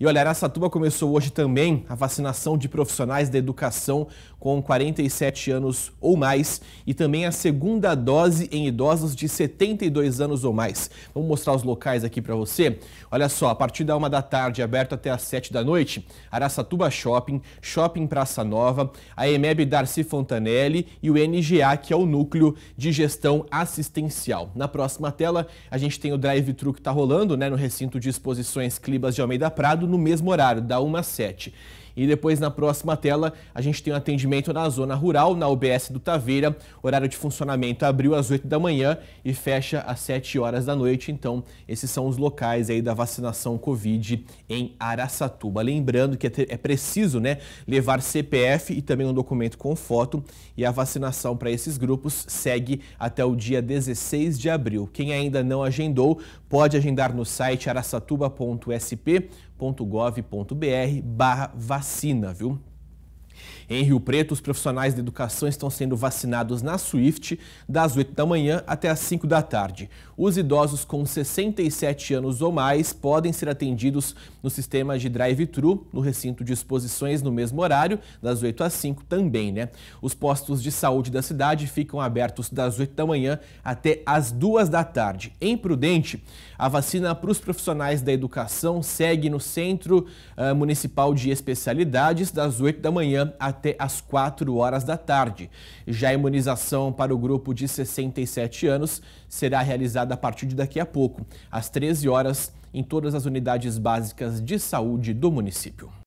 E olha, Aracatuba começou hoje também a vacinação de profissionais da educação com 47 anos ou mais e também a segunda dose em idosos de 72 anos ou mais. Vamos mostrar os locais aqui para você. Olha só, a partir da uma da tarde, aberto até às 7 da noite, Aracatuba Shopping, Shopping Praça Nova, a EMEB Darcy Fontanelli e o NGA, que é o Núcleo de Gestão Assistencial. Na próxima tela, a gente tem o drive-thru que está rolando né, no recinto de exposições Clibas de Almeida Prado, no mesmo horário, da 1 às 7. E depois, na próxima tela, a gente tem um atendimento na zona rural, na UBS do Taveira. Horário de funcionamento abriu às 8 da manhã e fecha às 7 horas da noite. Então, esses são os locais aí da vacinação Covid em Araçatuba. Lembrando que é, é preciso né, levar CPF e também um documento com foto. E a vacinação para esses grupos segue até o dia 16 de abril. Quem ainda não agendou, pode agendar no site araçatuba.sp.com .gov.br barra vacina, viu? Em Rio Preto, os profissionais da educação estão sendo vacinados na SWIFT das 8 da manhã até as 5 da tarde. Os idosos com 67 anos ou mais podem ser atendidos no sistema de drive-thru, no recinto de exposições no mesmo horário, das 8 às 5 também, né? Os postos de saúde da cidade ficam abertos das 8 da manhã até as 2 da tarde. Em Prudente, a vacina para os profissionais da educação segue no Centro ah, Municipal de Especialidades das 8 da manhã até às 4 horas da tarde. Já a imunização para o grupo de 67 anos será realizada a partir de daqui a pouco, às 13 horas, em todas as unidades básicas de saúde do município.